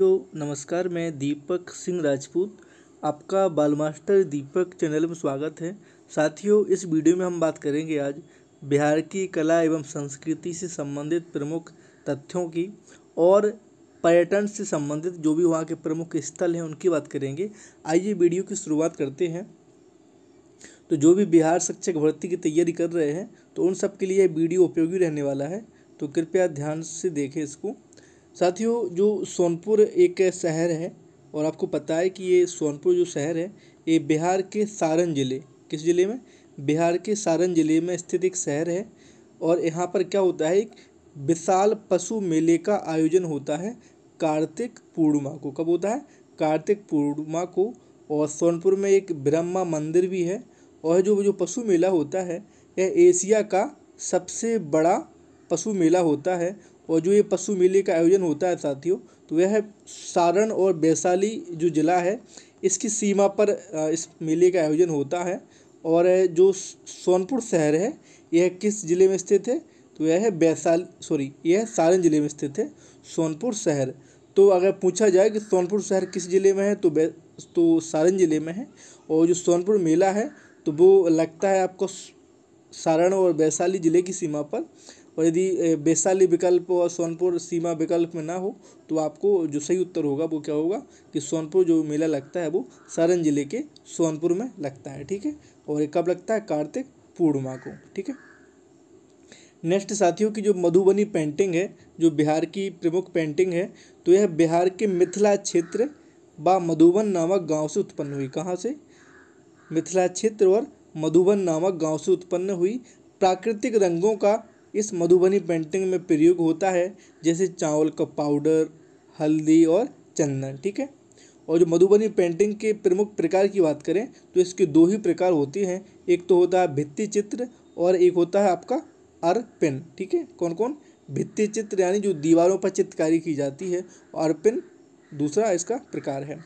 तो नमस्कार मैं दीपक सिंह राजपूत आपका बाल मास्टर दीपक चैनल में स्वागत है साथियों इस वीडियो में हम बात करेंगे आज बिहार की कला एवं संस्कृति से संबंधित प्रमुख तथ्यों की और पर्यटन से संबंधित जो भी वहाँ के प्रमुख स्थल हैं उनकी बात करेंगे आइए वीडियो की शुरुआत करते हैं तो जो भी बिहार शिक्षक भर्ती की तैयारी कर रहे हैं तो उन सब के लिए वीडियो उपयोगी रहने वाला है तो कृपया ध्यान से देखें इसको साथियों जो सोनपुर एक शहर है और आपको पता है कि ये सोनपुर जो शहर है ये बिहार के सारण ज़िले किस ज़िले में बिहार के सारण ज़िले में स्थित एक शहर है और यहाँ पर क्या होता है एक विशाल पशु मेले का आयोजन होता है कार्तिक पूर्णिमा को कब होता है कार्तिक पूर्णिमा को और सोनपुर में एक ब्रह्मा मंदिर भी है और जो जो पशु मेला होता है यह एशिया का सबसे बड़ा पशु मेला होता है और जो ये पशु मेले का आयोजन होता है साथियों तो वह है सारण और वैशाली जो ज़िला है इसकी सीमा पर इस मेले का आयोजन होता है और जो सोनपुर शहर है यह किस ज़िले में स्थित है तो यह है वैशाली सॉरी यह सारण ज़िले में स्थित है सोनपुर शहर तो अगर पूछा जाए कि सोनपुर शहर किस ज़िले में है तो तो सारण ज़िले में है और जो सोनपुर मेला है तो वो लगता है आपको सारण और वैशाली ज़िले की सीमा पर और यदि वैशाली विकल्प और सोनपुर सीमा विकल्प में ना हो तो आपको जो सही उत्तर होगा वो क्या होगा कि सोनपुर जो मेला लगता है वो सारण जिले के सोनपुर में लगता है ठीक है और कब लगता है कार्तिक पूर्णिमा को ठीक है नेक्स्ट साथियों की जो मधुबनी पेंटिंग है जो बिहार की प्रमुख पेंटिंग है तो यह बिहार के मिथिला क्षेत्र व मधुबन नामक गांव से उत्पन्न हुई कहाँ से मिथिला क्षेत्र और मधुबन नामक गांव से उत्पन्न हुई प्राकृतिक रंगों का इस मधुबनी पेंटिंग में प्रयोग होता है जैसे चावल का पाउडर हल्दी और चंदन ठीक है और जो मधुबनी पेंटिंग के प्रमुख प्रकार की बात करें तो इसके दो ही प्रकार होती हैं एक तो होता है भित्ति चित्र और एक होता है आपका अर्पिन ठीक है कौन कौन भित्ति चित्र यानी जो दीवारों पर चित्रकारी की जाती है अर्पिन दूसरा इसका प्रकार है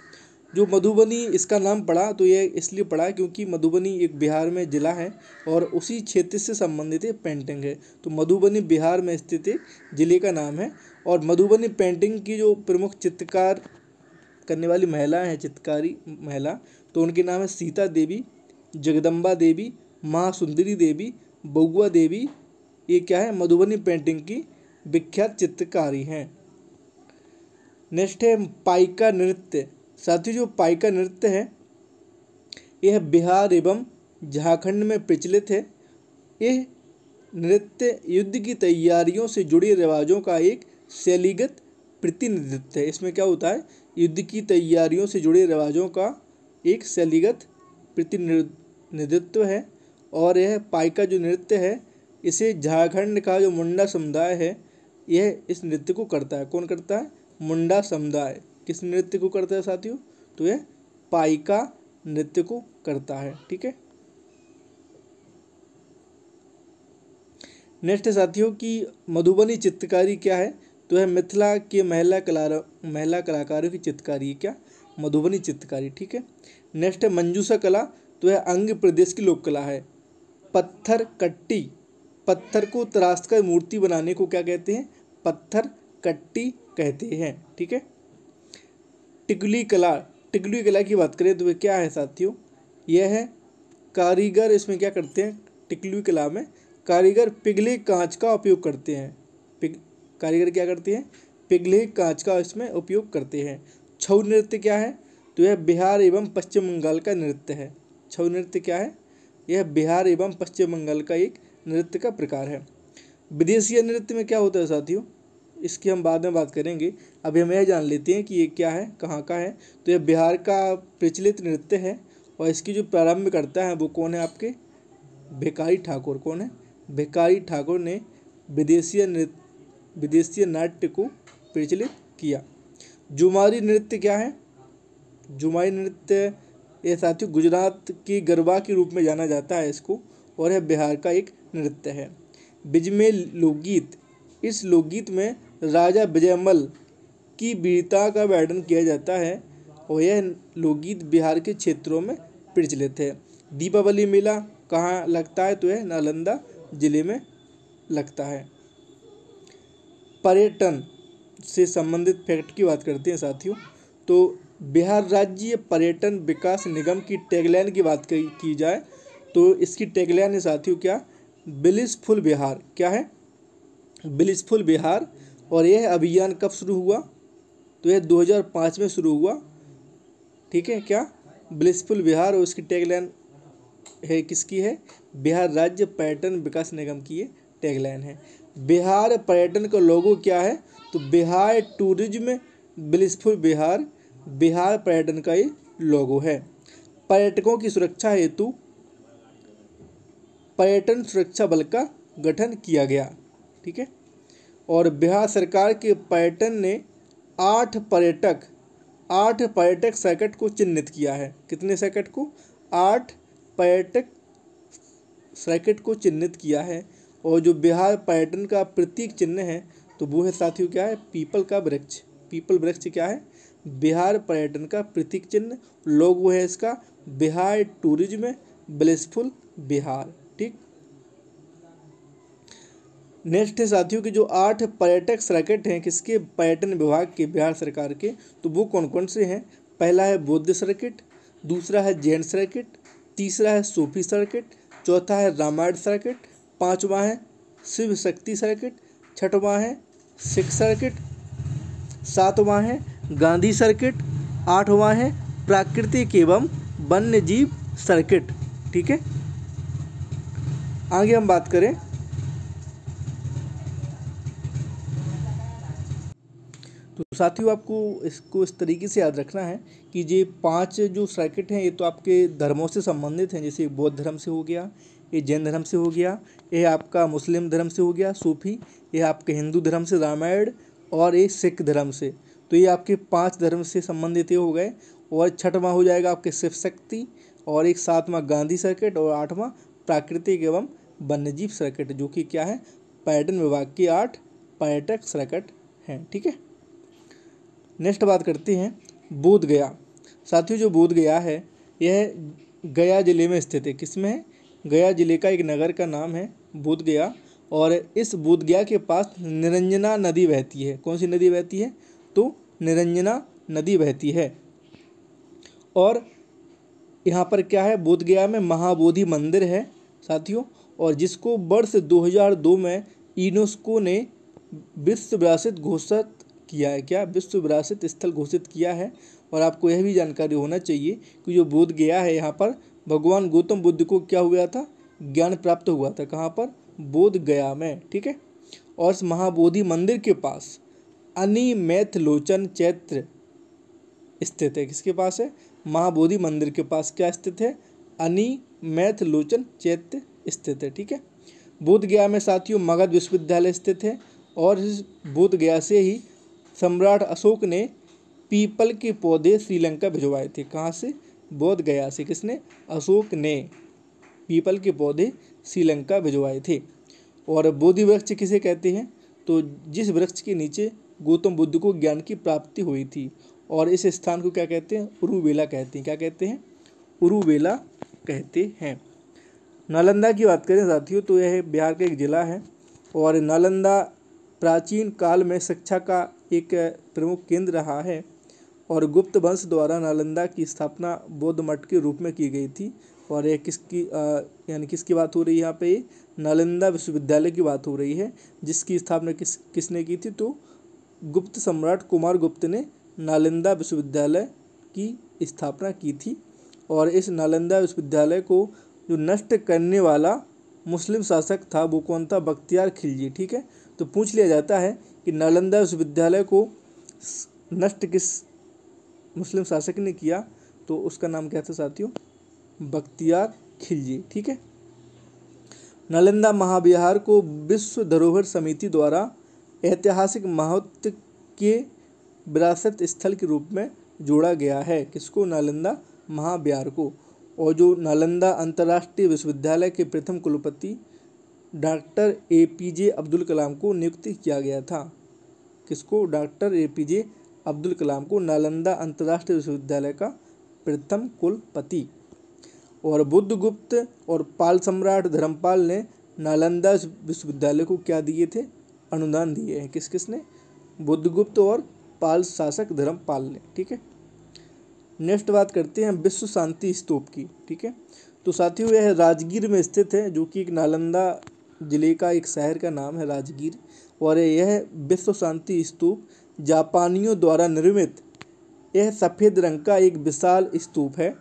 जो मधुबनी इसका नाम पड़ा तो ये इसलिए पड़ा क्योंकि मधुबनी एक बिहार में ज़िला है और उसी क्षेत्र से संबंधित एक पेंटिंग है तो मधुबनी बिहार में स्थित ज़िले का नाम है और मधुबनी पेंटिंग की जो प्रमुख चित्रकार करने वाली महिला हैं चित्रकारी महिला तो उनके नाम है सीता देवी जगदम्बा देवी महासुंदरी देवी बगुआ देवी ये क्या है मधुबनी पेंटिंग की विख्यात चित्रकारी हैं नेक्स्ट है पाइका नृत्य साथ ही जो पाइका नृत्य है यह बिहार एवं झारखंड में प्रचलित है यह नृत्य युद्ध की तैयारियों से जुड़े रिवाजों का एक शैलीगत प्रतिनिधित्व है इसमें क्या होता है युद्ध की तैयारियों से जुड़े रिवाजों का एक शैलीगत प्रतिनिधित्व है और यह पाइका जो नृत्य है इसे झारखंड का जो मुंडा समुदाय है यह इस नृत्य को करता है कौन करता है मुंडा समुदाय किस नृत्य को करता है साथियों तो यह पाइका नृत्य को करता है ठीक है नेक्स्ट है साथियों की मधुबनी चित्रकारी क्या है तो है मिथिला के महिला कला महिला कलाकारों की चित्रकारी क्या मधुबनी चित्रकारी ठीक है नेक्स्ट है मंजूसा कला तो है अंग प्रदेश की लोक कला है पत्थर कट्टी पत्थर को त्रास कर मूर्ति बनाने को क्या कहते हैं पत्थर कट्टी कहते हैं ठीक है टिकली कला टिकली कला की बात करें तो क्या है साथियों यह है कारीगर इसमें क्या करते हैं टिकली कला में कारीगर पिघले कांच का उपयोग करते हैं पिग कारीगर क्या करते हैं पिघले कांच का इसमें उपयोग करते हैं छऊ नृत्य क्या है तो यह बिहार एवं पश्चिम बंगाल का नृत्य है छऊ नृत्य क्या है यह बिहार एवं पश्चिम बंगाल का एक नृत्य का प्रकार है विदेशीय नृत्य में क्या होता है साथियों इसकी हम बाद में बात करेंगे अभी हम यह जान लेते हैं कि ये क्या है कहाँ का है तो ये बिहार का प्रचलित नृत्य है और इसकी जो प्रारंभ करता है वो कौन है आपके भिकारी ठाकुर कौन है भिकारी ठाकुर ने विदेशीय नृत्य विदेशीय नाट्य को प्रचलित किया जुमारी नृत्य क्या है जुमारी नृत्य ये साथियों गुजरात की गरबा के रूप में जाना जाता है इसको और यह बिहार का एक नृत्य है बिजमे लोकगीत इस लोकगीत में राजा विजयमल की वीरता का वर्णन किया जाता है और यह लोकगीत बिहार के क्षेत्रों में प्रचलित है दीपावली मेला कहाँ लगता है तो यह नालंदा ज़िले में लगता है पर्यटन से संबंधित फैक्ट की बात करते हैं साथियों तो बिहार राज्य पर्यटन विकास निगम की टैगलाइन की बात की जाए तो इसकी टैगलाइन है साथियों क्या ब्लिसफुल बिहार क्या है ब्लिसफुल बिहार और यह अभियान कब शुरू हुआ तो यह 2005 में शुरू हुआ ठीक है क्या ब्लिसफुल बिहार और टैग टैगलाइन है किसकी है बिहार राज्य पर्यटन विकास निगम की ये टैगलाइन है बिहार पर्यटन का लोगो क्या है तो बिहार टूरिज्म ब्लिसफुल बिहार बिहार पर्यटन का ये लोगो है पर्यटकों की सुरक्षा हेतु पर्यटन सुरक्षा बल का गठन किया गया ठीक है और बिहार सरकार के पर्यटन ने आठ पर्यटक आठ पर्यटक सैकट को चिन्हित किया है कितने सैकट को आठ पर्यटक सैकट को चिन्हित किया है और जो बिहार पर्यटन का प्रतीक चिन्ह है तो वो है साथियों क्या है पीपल का वृक्ष पीपल वृक्ष क्या है बिहार पर्यटन का प्रतीक चिन्ह लोग वो है इसका Bihar tourism blissful Bihar next है साथियों की जो आठ पर्यटक सर्किट हैं किसके पर्यटन विभाग के बिहार सरकार के तो वो कौन कौन से हैं पहला है बौद्ध सर्किट दूसरा है जैन सर्किट तीसरा है सूफी सर्किट चौथा है रामायण सर्किट पांचवा है शिव शक्ति सर्किट छठवा है सिख सर्किट सातवा है गांधी सर्किट आठवा है प्राकृतिक एवं वन्य जीव सर्किट ठीक है आगे हम बात करें साथियों आपको इसको इस तरीके से याद रखना है कि ये पांच जो सर्किट हैं ये तो आपके धर्मों से संबंधित हैं जैसे बौद्ध धर्म से हो गया ये जैन धर्म से हो गया ये आपका मुस्लिम धर्म से हो गया सूफी ये आपके हिंदू धर्म से रामायण और ये सिख धर्म से तो ये आपके पांच धर्म से संबंधित ये हो गए और छठवां हो जाएगा आपके शिव शक्ति और एक सातवां गांधी सर्किट और आठवां प्राकृतिक एवं वन्यजीव सर्किट जो कि क्या है पर्यटन विभाग की आठ पर्यटक सर्किट हैं ठीक है नेक्स्ट बात करते हैं बोध गया साथियों जो बोध गया है यह गया ज़िले में स्थित है किसमें है गया ज़िले का एक नगर का नाम है बोध गया और इस बोध गया के पास निरंजना नदी बहती है कौन सी नदी बहती है तो निरंजना नदी बहती है और यहाँ पर क्या है बोध गया में महाबोधि मंदिर है साथियों और जिसको वर्ष 2002 में यूनेस्को ने विश्व विरासित घोषित किया है क्या विश्व विरासत स्थल घोषित किया है और आपको यह भी जानकारी होना चाहिए कि जो बोध गया है यहाँ पर भगवान गौतम बुद्ध को क्या हुआ था ज्ञान प्राप्त हुआ था कहाँ पर बोध गया में ठीक है और महाबोधि मंदिर के पास अनिमैथ लोचन चैत्र स्थित है किसके पास है महाबोधि मंदिर के पास क्या स्थित है अनिमैथ लोचन चैत्र स्थित है ठीक है बोध गया में साथियों मगध विश्वविद्यालय स्थित है और बोध गया से ही सम्राट अशोक ने पीपल के पौधे श्रीलंका भिजवाए थे कहाँ से बोध गया से किसने अशोक ने पीपल के पौधे श्रीलंका भिजवाए थे और बोधि वृक्ष किसे कहते हैं तो जिस वृक्ष के नीचे गौतम बुद्ध को ज्ञान की प्राप्ति हुई थी और इस स्थान को क्या कहते हैं उरुवेला कहते हैं क्या कहते हैं उरुवेला कहते हैं नालंदा की बात करें साथियों तो यह बिहार का एक ज़िला है और नालंदा प्राचीन काल में शिक्षा का एक प्रमुख केंद्र रहा है और गुप्त वंश द्वारा नालंदा की स्थापना बौद्ध मठ के रूप में की गई थी और यह किसकी यानी किसकी बात हो रही है यहाँ पे नालंदा विश्वविद्यालय की बात हो रही है जिसकी स्थापना किस किसने की थी तो गुप्त सम्राट कुमार गुप्त ने नालंदा विश्वविद्यालय की स्थापना की थी और इस नालंदा विश्वविद्यालय को जो नष्ट करने वाला मुस्लिम शासक था वो कौन था बख्तियार खिलजी ठीक है तो पूछ लिया जाता है कि नालंदा विश्वविद्यालय को नष्ट किस मुस्लिम शासक ने किया तो उसका नाम क्या था साथियों बख्तियार खिलजी ठीक है नालंदा महाविहार को विश्व धरोहर समिति द्वारा ऐतिहासिक महत्व के विरासत स्थल के रूप में जोड़ा गया है किसको नालंदा महाविहार को और जो नालंदा अंतर्राष्ट्रीय विश्वविद्यालय के प्रथम कुलपति doctor A P J Abdul Kalam को नियुक्त किया गया था किसको doctor A P J Abdul Kalam को नालंदा अंतर्राष्ट्रीय विश्वविद्यालय का प्रथम कुलपति और बुद्धगुप्त और पाल सम्राट धर्मपाल ने नालंदा विश्वविद्यालय को क्या दिए थे अनुदान दिए हैं किस किस ने बुद्धगुप्त और पाल शासक धर्मपाल ने ठीक है नेक्स्ट बात करते हैं विश्व शांति स्तूप की ठीक है तो साथियों यह राजगीर में स्थित है जो कि एक नालंदा ज़िले का एक शहर का नाम है राजगीर और यह विश्व शांति स्तूप जापानियों द्वारा निर्मित यह सफ़ेद रंग का एक विशाल स्तूप है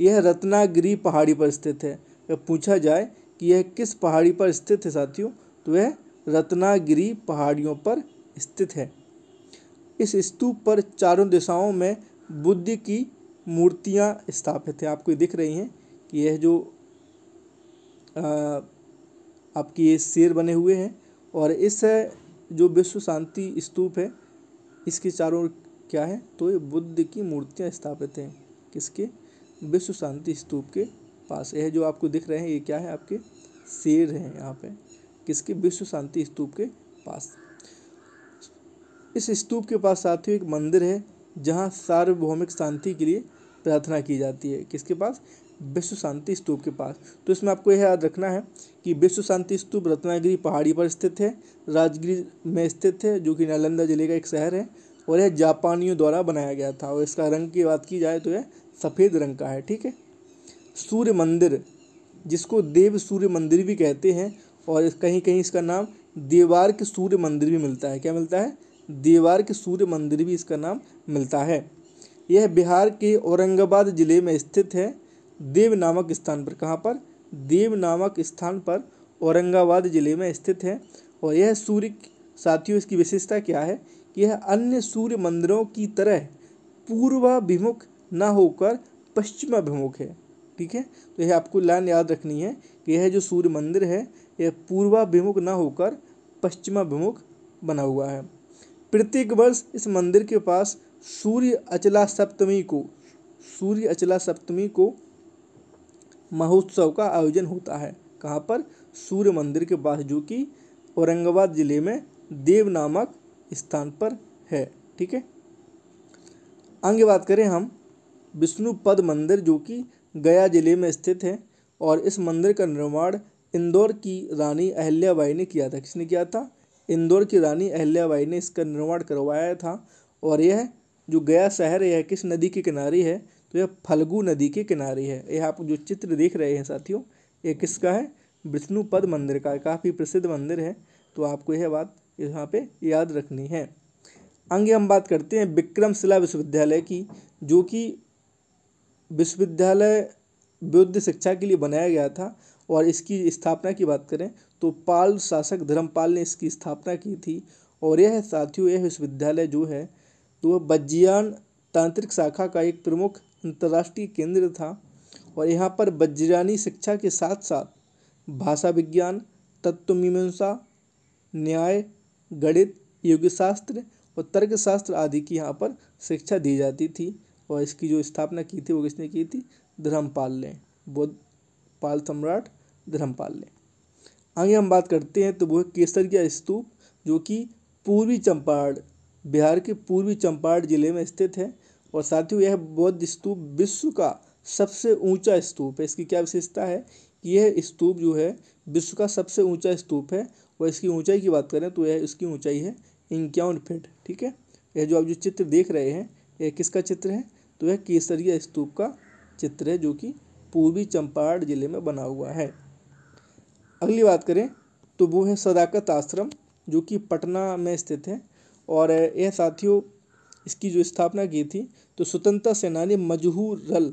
यह रत्नागिरी पहाड़ी पर स्थित है अगर पूछा जाए कि यह किस पहाड़ी पर स्थित है साथियों तो यह रत्नागिरी पहाड़ियों पर स्थित है इस स्तूप पर चारों दिशाओं में बुद्ध की मूर्तियां स्थापित हैं आपको दिख रही हैं कि यह जो आ, आपकी ये शेर बने हुए हैं और इस जो विश्व शांति स्तूप है इसके चारों ओर क्या है तो ये बुद्ध की मूर्तियाँ स्थापित हैं किसके विश्व शांति स्तूप के पास यह जो आपको दिख रहे हैं ये क्या है आपके शेर हैं यहाँ पे किसके विश्व शांति स्तूप के पास इस स्तूप के पास साथ ही एक मंदिर है जहाँ सार्वभौमिक शांति के लिए प्रार्थना की जाती है किसके पास विश्व शांति स्तूप के पास तो इसमें आपको यह याद रखना है कि विश्व शांति स्तूप रत्नागिरी पहाड़ी पर स्थित है राजगिरी में स्थित है जो कि नालंदा जिले का एक शहर है और यह जापानियों द्वारा बनाया गया था और इसका रंग की बात की जाए तो यह सफ़ेद रंग का है ठीक है सूर्य मंदिर जिसको देव सूर्य मंदिर भी कहते हैं और कहीं कहीं इसका नाम देवार के सूर्य मंदिर भी मिलता है क्या मिलता है देवार के सूर्य मंदिर भी इसका नाम मिलता है यह बिहार के औरंगाबाद ज़िले में स्थित है देव नामक स्थान पर कहाँ पर देव नामक स्थान पर औरंगाबाद ज़िले में स्थित है और यह सूर्य साथियों इसकी विशेषता क्या है कि यह अन्य सूर्य मंदिरों की तरह पूर्वाभिमुख न होकर पश्चिमाभिमुख है ठीक है तो यह आपको लाइन याद रखनी है कि यह जो सूर्य मंदिर है यह पूर्वाभिमुख न होकर पश्चिमाभिमुख बना हुआ है प्रत्येक वर्ष इस मंदिर के पास सूर्य अचला सप्तमी को सूर्य अचला सप्तमी को महोत्सव का आयोजन होता है कहाँ पर सूर्य मंदिर के पास जो कि औरंगाबाद ज़िले में देव नामक स्थान पर है ठीक है आगे बात करें हम विष्णुपद मंदिर जो कि गया जिले में स्थित है और इस मंदिर का निर्माण इंदौर की रानी अहल्याबाई ने किया था किसने किया था इंदौर की रानी अहल्याबाई ने इसका निर्माण करवाया था और यह जो गया शहर यह किस नदी के किनारे है तो यह फल्गु नदी के किनारे है यह आप जो चित्र देख रहे हैं साथियों ये किसका है विष्णुपद मंदिर का काफ़ी प्रसिद्ध मंदिर है तो आपको यह बात यहाँ पे याद रखनी है आगे हम बात करते हैं विक्रमशिला विश्वविद्यालय की जो कि विश्वविद्यालय बुद्ध शिक्षा के लिए बनाया गया था और इसकी स्थापना की बात करें तो पाल शासक धर्मपाल ने इसकी स्थापना की थी और यह साथियों यह विश्वविद्यालय जो है तो वह बज्जियान तांत्रिक शाखा का एक प्रमुख अंतर्राष्ट्रीय केंद्र था और यहाँ पर बज्रानी शिक्षा के साथ साथ भाषा विज्ञान तत्व मीमांसा न्याय गणित युगशास्त्र और तर्कशास्त्र आदि की यहाँ पर शिक्षा दी जाती थी और इसकी जो स्थापना की थी वो किसने की थी धर्मपाल ने बौद्ध पाल सम्राट धर्मपाल ने आगे हम बात करते हैं तो वो केसर का स्तूप जो कि पूर्वी चंपारण बिहार के पूर्वी चंपारण जिले में स्थित है और साथ ही यह बौद्ध स्तूप विश्व का सबसे ऊंचा स्तूप है इसकी क्या विशेषता है कि यह स्तूप जो है विश्व का सबसे ऊंचा स्तूप है और इसकी ऊंचाई की बात करें तो यह इसकी ऊंचाई है इंक्यावन फिट ठीक है यह जो आप जो चित्र देख रहे हैं यह किसका चित्र है तो यह केसरिया स्तूप का चित्र है जो कि पूर्वी चंपारण जिले में बना हुआ है अगली बात करें तो वो है सदाकत आश्रम जो कि पटना में स्थित है और यह साथियों इसकी जो स्थापना की थी तो स्वतंत्रता सेनानी मजहूरल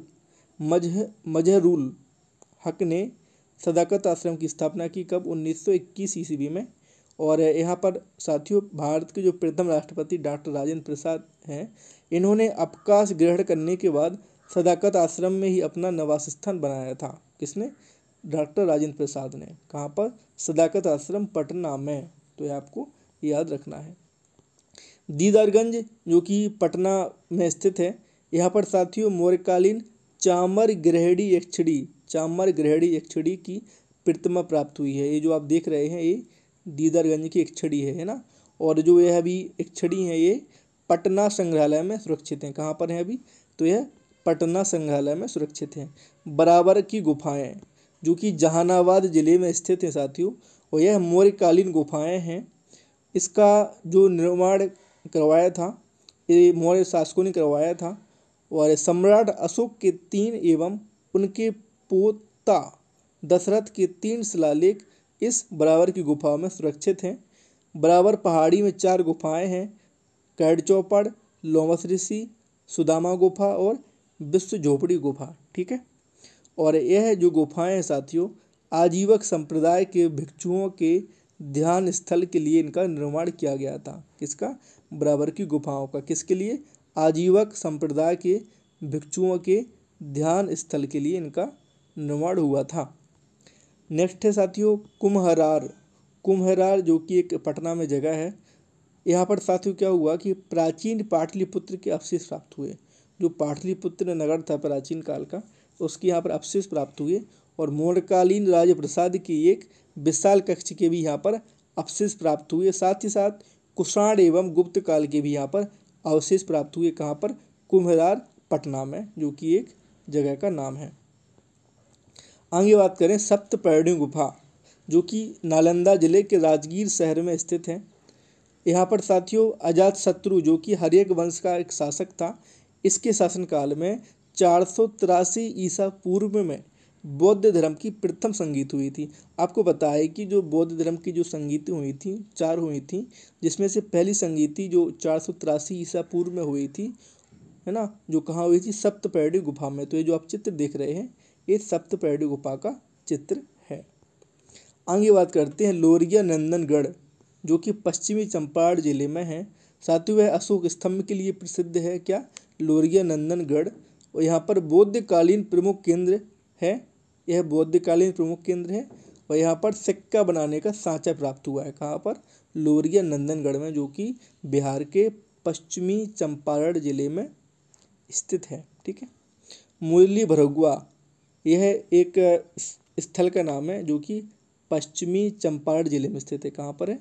मजह मजहरुल हक ने सदाकत आश्रम की स्थापना की कब 1921 ईस्वी में और यहाँ पर साथियों भारत के जो प्रथम राष्ट्रपति डॉक्टर राजेंद्र प्रसाद हैं इन्होंने अवकाश ग्रहण करने के बाद सदाकत आश्रम में ही अपना निवास स्थान बनाया था किसने डॉक्टर राजेंद्र प्रसाद ने कहाँ पर सदाकत आश्रम पटना में तो ये आपको याद रखना है दीदारगंज जो कि पटना में स्थित है यहाँ पर साथियों मौर्यकालीन चामर ग्रहणी यक्षिणी चामर ग्रहणी यक्षिणी की प्रतिमा प्राप्त हुई है ये जो आप देख रहे हैं ये दीदारगंज की यक्षिणी है है ना और जो यह अभी यक्षिणी है ये पटना संग्रहालय में सुरक्षित हैं कहाँ पर हैं अभी तो यह पटना संग्रहालय में सुरक्षित हैं बराबर की गुफाएँ जो कि जहानाबाद ज़िले में स्थित हैं साथियों और यह मौर्यकालीन गुफाएँ हैं इसका जो निर्माण करवाया था ये मौर्य शासकों ने करवाया था और सम्राट अशोक के तीन एवं उनके पोता दशरथ के तीन शिलालेख इस बराबर की गुफाओं में सुरक्षित हैं बराबर पहाड़ी में चार गुफाएं हैं कैड चौपड़ लोमस ऋषि सुदामा गुफा और विश्व झोपड़ी गुफा ठीक है और यह जो गुफाएं हैं साथियों आजीवक संप्रदाय के भिक्षुओं के ध्यान स्थल के लिए इनका निर्माण किया गया था किसका बराबर की गुफाओं का किसके लिए आजीवक संप्रदाय के भिक्षुओं के ध्यान स्थल के लिए इनका निर्माण हुआ था नेक्स्ट है साथियों कुम्हरार कुम्हरार जो कि एक पटना में जगह है यहाँ पर साथियों क्या हुआ कि प्राचीन पाटलिपुत्र के अवशेष प्राप्त हुए जो पाटलिपुत्र नगर था प्राचीन काल का उसके यहाँ पर अवशेष प्राप्त हुए और मौर्यकालीन राजप्रसाद की एक विशाल कक्ष के भी यहाँ पर अवशेष प्राप्त हुए साथ ही साथ कुषाण एवं गुप्त काल के भी यहाँ पर अवशेष प्राप्त हुए कहाँ पर कुम्हरार पटना में जो कि एक जगह का नाम है आगे बात करें सप्तपर्णी गुफा जो कि नालंदा जिले के राजगीर शहर में स्थित है यहाँ पर साथियों अजात शत्रु जो कि हरियक वंश का एक शासक था इसके शासनकाल में चार सौ तिरासी ईसा पूर्व में बौद्ध धर्म की प्रथम संगीत हुई थी आपको पता है कि जो बौद्ध धर्म की जो संगीत हुई थी चार हुई थी जिसमें से पहली संगीति जो चार सौ तिरासी ईसा पूर्व में हुई थी है ना जो कहाँ हुई थी सप्तपैडी गुफा में तो ये जो आप चित्र देख रहे हैं ये सप्तपैडी गुफा का चित्र है आगे बात करते हैं लोरिया नंदनगढ़ जो कि पश्चिमी चंपारण जिले में है साथ ही वह अशोक स्तंभ के लिए प्रसिद्ध है क्या लोरिया नंदनगढ़ और यहाँ पर बौद्धकालीन प्रमुख केंद्र है यह बौद्धकालीन प्रमुख केंद्र है और यहाँ पर सिक्का बनाने का साँचा प्राप्त हुआ है कहाँ पर लोरिया नंदनगढ़ में जो कि बिहार के पश्चिमी चंपारण ज़िले में स्थित है ठीक है मुरली भरगुआ यह एक स्थल का नाम है जो कि पश्चिमी चंपारण ज़िले में स्थित है कहाँ पर है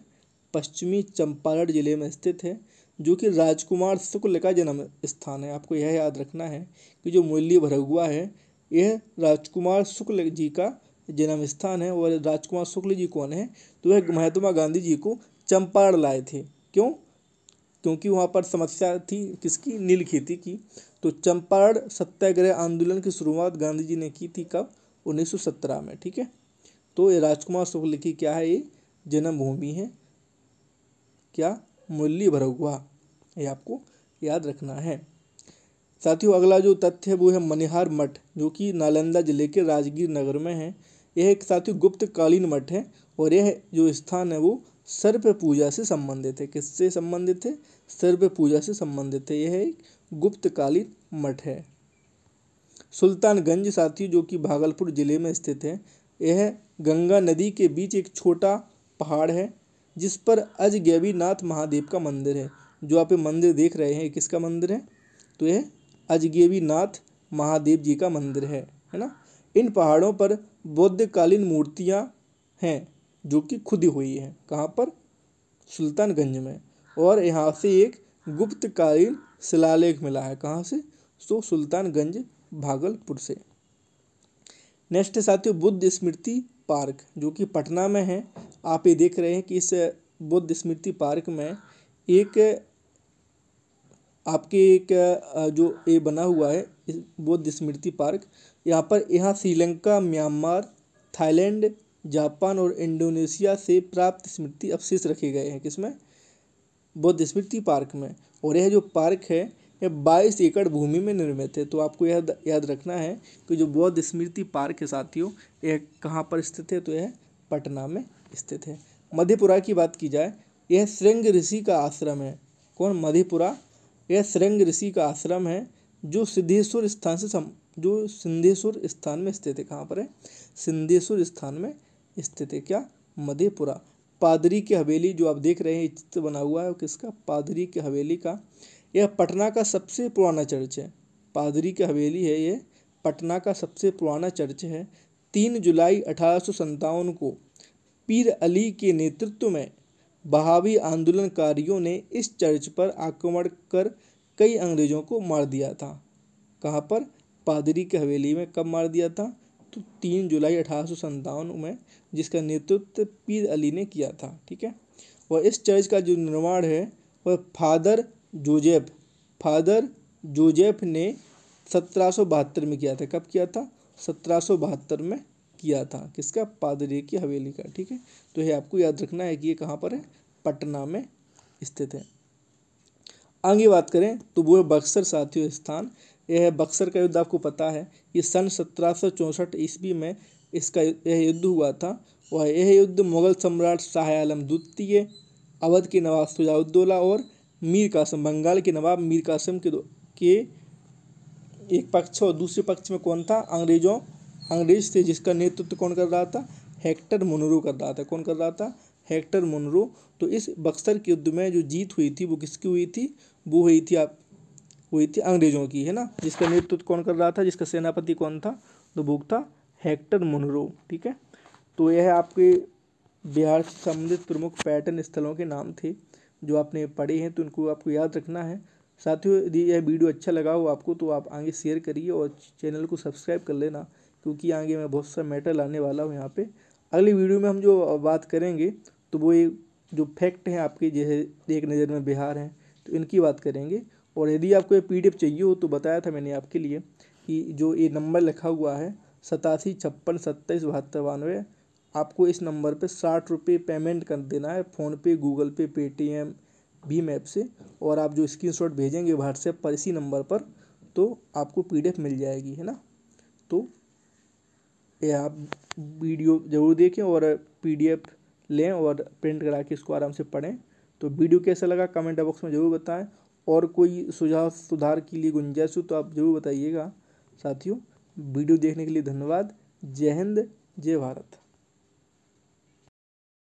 पश्चिमी चंपारण ज़िले में स्थित है जो कि राजकुमार शुक्ल का जन्म स्थान है आपको यह याद रखना है कि जो मुरली भरगुआ है यह राजकुमार शुक्ल जी का जन्म स्थान है और राजकुमार शुक्ल जी कौन है तो वह महात्मा गांधी जी को चंपारण लाए थे क्यों क्योंकि वहाँ पर समस्या थी किसकी नील खेती की तो चंपारण सत्याग्रह आंदोलन की शुरुआत गांधी जी ने की थी कब 1917 में ठीक है तो ये राजकुमार शुक्ल की क्या है ये जन्मभूमि है क्या मूल्य भरगुआ ये आपको याद रखना है साथियों अगला जो तथ्य है वो है मनिहार मठ जो कि नालंदा ज़िले के राजगीर नगर में है यह एक साथियों गुप्तकालीन मठ है और यह जो स्थान है वो सर्प पूजा से संबंधित है किससे संबंधित है सर्प पूजा से संबंधित है यह एक गुप्तकालीन मठ है सुल्तानगंज साथियों जो कि भागलपुर ज़िले में स्थित है यह गंगा नदी के बीच एक छोटा पहाड़ है जिस पर अजगैवीनाथ महादेव का मंदिर है जो आप ये मंदिर देख रहे हैं किसका मंदिर है तो यह अजगेवी नाथ महादेव जी का मंदिर है है ना इन पहाड़ों पर बौद्धकालीन मूर्तियाँ हैं जो कि खुदी हुई हैं कहाँ पर सुल्तानगंज में और यहाँ से एक गुप्तकालीन शिलालेख मिला है कहाँ से सो सुल्तानगंज भागलपुर से नेक्स्ट साथियों बुद्ध स्मृति पार्क जो कि पटना में है आप ये देख रहे हैं कि इस बुद्ध स्मृति पार्क में एक आपके एक जो ये बना हुआ है बौद्ध स्मृति पार्क यहाँ पर यहाँ श्रीलंका म्यांमार थाईलैंड जापान और इंडोनेशिया से प्राप्त स्मृति अवशेष रखे गए हैं किसमें बौद्ध स्मृति पार्क में और यह जो पार्क है यह बाईस एकड़ भूमि में निर्मित है तो आपको यह याद, याद रखना है कि जो बौद्ध स्मृति पार्क है साथियों यह कहाँ पर स्थित है तो यह पटना में स्थित है मधेपुरा की बात की जाए यह श्रृंग ऋषि का आश्रम है कौन मधेपुरा यह श्रृंग ऋषि का आश्रम है जो सिद्धेश्वर स्थान से सम जो सिंधेश्वर स्थान में स्थित है कहाँ पर है सिंधेश्वर स्थान में स्थित है क्या मधेपुरा पादरी की हवेली जो आप देख रहे हैं चित्र बना हुआ है किसका पादरी की हवेली का यह पटना का सबसे पुराना चर्च है पादरी की हवेली है यह पटना का सबसे पुराना चर्च है तीन जुलाई अठारह को पीर अली के नेतृत्व में बहावी आंदोलनकारियों ने इस चर्च पर आक्रमण कर कई अंग्रेज़ों को मार दिया था कहाँ पर पादरी की हवेली में कब मार दिया था तो तीन जुलाई अठारह में जिसका नेतृत्व पीर अली ने किया था ठीक है और इस चर्च का जो निर्माण है वह फादर जोजेफ फादर जोजेफ ने सत्रह में किया था कब किया था सत्रह में किया था किसका पादरी की हवेली का ठीक है तो ये आपको याद रखना है कि ये कहाँ पर है पटना में स्थित है आगे बात करें तो वो है बक्सर साथियों स्थान यह है बक्सर का युद्ध आपको पता है कि सन सत्रह सौ ईस्वी में इसका यह युद्ध हुआ था वह यह युद्ध मुगल सम्राट शाह आलम द्वितीय अवध के नवाब सुजाउद्दोला और मीर कासम बंगाल के नवाब मीर कासम के, के एक पक्ष और दूसरे पक्ष में कौन था अंग्रेज़ों अंग्रेज थे जिसका नेतृत्व कौन कर रहा था हेक्टर मुनरू कर रहा था कौन कर रहा था हेक्टर मुनरो तो इस बक्सर के युद्ध में जो जीत हुई थी वो किसकी हुई थी वो हुई थी आप हुई थी अंग्रेजों की है ना जिसका नेतृत्व कौन कर रहा था जिसका सेनापति कौन था तो बुक था हेक्टर मुनरू ठीक है तो यह आपके बिहार से संबंधित प्रमुख पर्यटन स्थलों के नाम थे जो आपने पढ़े हैं तो उनको आपको याद रखना है साथियों यदि यह वीडियो अच्छा लगा हो आपको तो आप आगे शेयर करिए और चैनल को सब्सक्राइब कर लेना क्योंकि आगे मैं बहुत सा मेटल आने वाला हूँ यहाँ पे अगली वीडियो में हम जो बात करेंगे तो वो ये जो फैक्ट हैं आपके जैसे एक नज़र में बिहार हैं तो इनकी बात करेंगे और यदि आपको ये पी चाहिए हो तो बताया था मैंने आपके लिए कि जो ये नंबर लिखा हुआ है सतासी छप्पन सत्ताईस बहत्तर बानवे आपको इस नंबर पर साठ रुपये पेमेंट कर देना है फ़ोनपे गूगल पे पेटीएम भीम ऐप से और आप जो स्क्रीन भेजेंगे व्हाट्सएप पर इसी नंबर पर तो आपको पीडीएफ मिल जाएगी है ना तो ये आप वीडियो ज़रूर देखें और पीडीएफ लें और प्रिंट करा के इसको आराम से पढ़ें तो वीडियो कैसा लगा कमेंट बॉक्स में ज़रूर बताएं और कोई सुझाव सुधार के लिए गुंजाइश हो तो आप ज़रूर बताइएगा साथियों वीडियो देखने के लिए धन्यवाद जय हिंद जय भारत